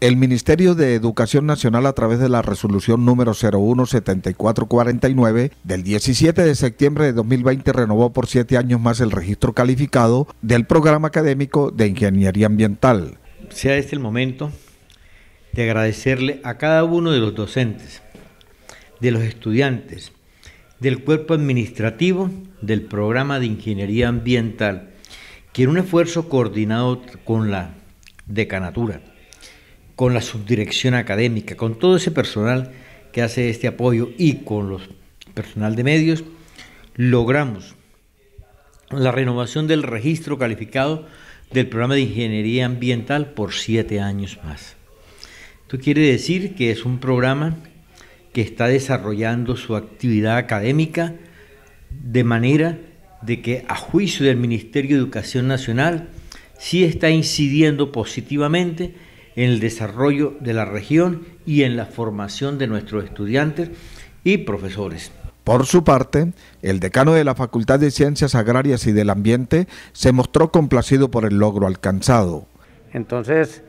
El Ministerio de Educación Nacional a través de la resolución número 017449 del 17 de septiembre de 2020 renovó por siete años más el registro calificado del programa académico de Ingeniería Ambiental. Sea este el momento de agradecerle a cada uno de los docentes, de los estudiantes, del cuerpo administrativo del programa de Ingeniería Ambiental, que en un esfuerzo coordinado con la decanatura con la subdirección académica, con todo ese personal que hace este apoyo y con los personal de medios, logramos la renovación del registro calificado del programa de ingeniería ambiental por siete años más. Esto quiere decir que es un programa que está desarrollando su actividad académica de manera de que a juicio del Ministerio de Educación Nacional sí está incidiendo positivamente en el desarrollo de la región y en la formación de nuestros estudiantes y profesores. Por su parte, el decano de la Facultad de Ciencias Agrarias y del Ambiente se mostró complacido por el logro alcanzado. Entonces,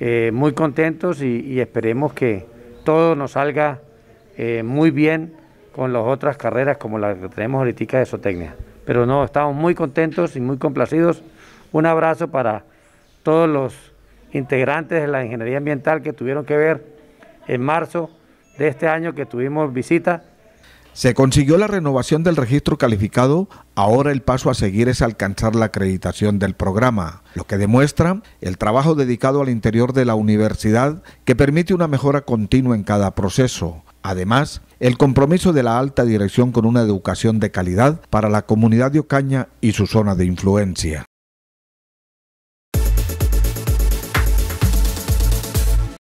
eh, muy contentos y, esperemos que todo nos salga eh, muy bien con las otras carreras como la que tenemos ahorita de zootecnia. Pero no, estamos muy contentos y muy complacidos. Un abrazo para todos los integrantes de la ingeniería ambiental que tuvieron que ver en marzo de este año que tuvimos visita. Se consiguió la renovación del registro calificado, ahora el paso a seguir es alcanzar la acreditación del programa, lo que demuestra el trabajo dedicado al interior de la universidad que permite una mejora continua en cada proceso. Además, el compromiso de la alta dirección con una educación de calidad para la comunidad de Ocaña y su zona de influencia.